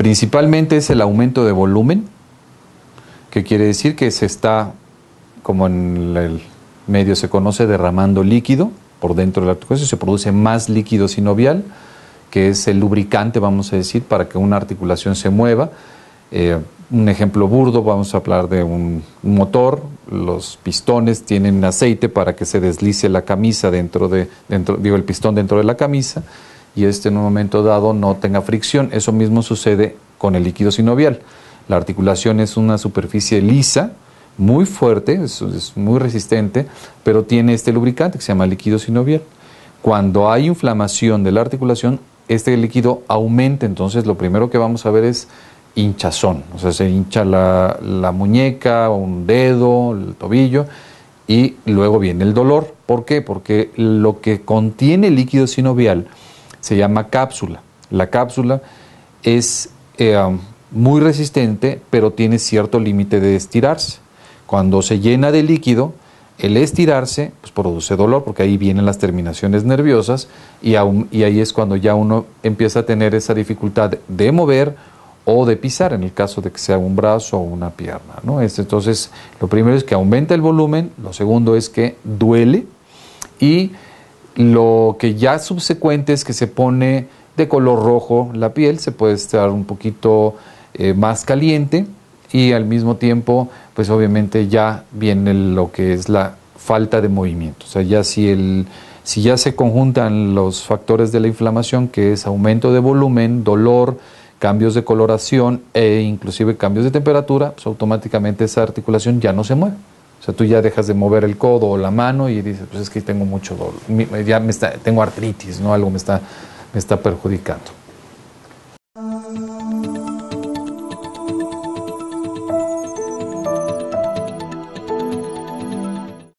Principalmente es el aumento de volumen, que quiere decir que se está, como en el medio se conoce, derramando líquido por dentro de la articulación, se produce más líquido sinovial, que es el lubricante, vamos a decir, para que una articulación se mueva. Eh, un ejemplo burdo, vamos a hablar de un, motor, los pistones tienen aceite para que se deslice la camisa dentro de, digo, el pistón dentro de la camisa y este en un momento dado no tenga fricción. Eso mismo sucede con el líquido sinovial. La articulación es una superficie lisa, muy fuerte, es, muy resistente, pero tiene este lubricante que se llama líquido sinovial. Cuando hay inflamación de la articulación, este líquido aumenta, entonces lo primero que vamos a ver es hinchazón, o sea, se hincha la, la muñeca, un dedo, el tobillo, y luego viene el dolor. ¿Por qué? Porque lo que contiene el líquido sinovial se llama cápsula. La cápsula es eh, um, muy resistente, pero tiene cierto límite de estirarse. Cuando se llena de líquido, el estirarse pues, produce dolor, porque ahí vienen las terminaciones nerviosas y, ahí es cuando ya uno empieza a tener esa dificultad de mover o de pisar, en el caso de que sea un brazo o una pierna. ¿no? Entonces, lo primero es que aumenta el volumen, lo segundo es que duele y lo que ya subsecuente es que se pone de color rojo la piel, se puede estar un poquito eh, más caliente y al mismo tiempo, pues obviamente ya viene lo que es la falta de movimiento. O sea, ya si, el, si ya se conjuntan los factores de la inflamación, que es aumento de volumen, dolor, cambios de coloración e inclusive cambios de temperatura, pues automáticamente esa articulación ya no se mueve. O sea, tú ya dejas de mover el codo o la mano y dices, pues es que tengo mucho dolor, ya me tengo artritis, ¿no? Algo me está, me está perjudicando.